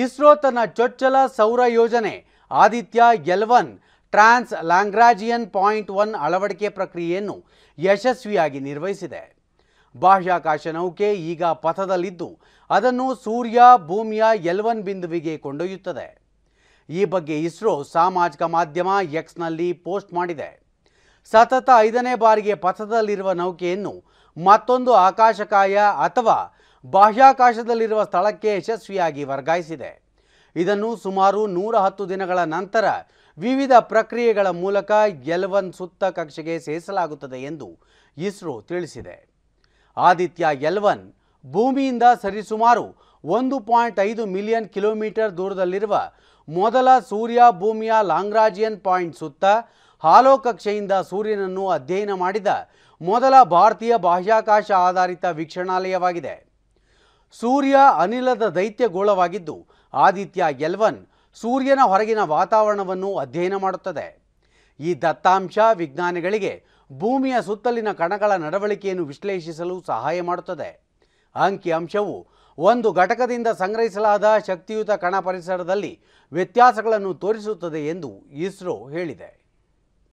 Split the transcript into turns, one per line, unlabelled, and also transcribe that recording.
ಇಸ್ರೋ ತನ್ನ ಚೊಚ್ಚಲ ಸೌರ ಯೋಜನೆ Aditya L one trans Lagrangian point one ಅಳವಡಿಕೆ ಪ್ರಕ್ರಿಯೆಯನ್ನು ಯಶಸ್ವಿಯಾಗಿ ನಿರ್ವಹಿಸಿದೆ ಬಾಹ್ಯಾಕಾಶ ನೌಕೆ ಈಗ ಪಥದಲ್ಲಿದ್ದು ಅದನ್ನು ಸೂರ್ಯ ಭೂಮಿಯ ಎಲ್ವನ್ ಬಿಂದುವಿಗೆ ಕೊಂಡೊಯ್ಯುತ್ತದೆ ಈ ಬಗ್ಗೆ ಇಸ್ರೋ ಸಾಮಾಜಿಕ ಮಾಧ್ಯಮ ಎಕ್ಸ್ನಲ್ಲಿ ಪೋಸ್ಟ್ ಮಾಡಿದೆ ಸತತ ಐದನೇ ಬಾರಿಗೆ ಪಥದಲ್ಲಿರುವ ನೌಕೆಯನ್ನು ಮತ್ತೊಂದು ಆಕಾಶಕಾಯ ಅಥವಾ ಬಾಹ್ಯಾಕಾಶದಲ್ಲಿರುವ ಸ್ಥಳಕ್ಕೆ ಯಶಸ್ವಿಯಾಗಿ ವರ್ಗಾಯಿಸಿದೆ ಇದನ್ನು ಸುಮಾರು ನೂರ ಹತ್ತು ದಿನಗಳ ನಂತರ ವಿವಿಧ ಪ್ರಕ್ರಿಯೆಗಳ ಮೂಲಕ ಎಲ್ವನ್ ಸುತ್ತ ಕಕ್ಷೆಗೆ ಸೇರಿಸಲಾಗುತ್ತದೆ ಎಂದು ಇಸ್ರೋ ತಿಳಿಸಿದೆ ಆದಿತ್ಯ ಎಲ್ವನ್ ಭೂಮಿಯಿಂದ ಸರಿಸುಮಾರು ಒಂದು ಪಾಯಿಂಟ್ ಐದು ಮಿಲಿಯನ್ ಕಿಲೋಮೀಟರ್ ದೂರದಲ್ಲಿರುವ ಮೊದಲ ಸೂರ್ಯ ಭೂಮಿಯ ಲಾಂಗ್ರಾಜಿಯನ್ ಪಾಯಿಂಟ್ ಸುತ್ತ ಹಾಲೋ ಕಕ್ಷೆಯಿಂದ ಸೂರ್ಯನನ್ನು ಅಧ್ಯಯನ ಮಾಡಿದ ಮೊದಲ ಭಾರತೀಯ ಬಾಹ್ಯಾಕಾಶ ಆಧಾರಿತ ವೀಕ್ಷಣಾಲಯವಾಗಿದೆ ಸೂರ್ಯ ಅನಿಲದ ದೈತ್ಯಗೋಳವಾಗಿದ್ದು ಆದಿತ್ಯ ಎಲ್ವನ್ ಸೂರ್ಯನ ಹೊರಗಿನ ವಾತಾವರಣವನ್ನು ಅಧ್ಯಯನ ಮಾಡುತ್ತದೆ ಈ ದತ್ತಾಂಶ ವಿಜ್ಞಾನಿಗಳಿಗೆ ಭೂಮಿಯ ಸುತ್ತಲಿನ ಕಣಗಳ ನಡವಳಿಕೆಯನ್ನು ವಿಶ್ಲೇಷಿಸಲು ಸಹಾಯ ಮಾಡುತ್ತದೆ ಅಂಕಿಅಂಶವು ಒಂದು ಘಟಕದಿಂದ ಸಂಗ್ರಹಿಸಲಾದ ಶಕ್ತಿಯುತ ಕಣ ಪರಿಸರದಲ್ಲಿ ವ್ಯತ್ಯಾಸಗಳನ್ನು ತೋರಿಸುತ್ತದೆ ಎಂದು ಇಸ್ರೋ ಹೇಳಿದೆ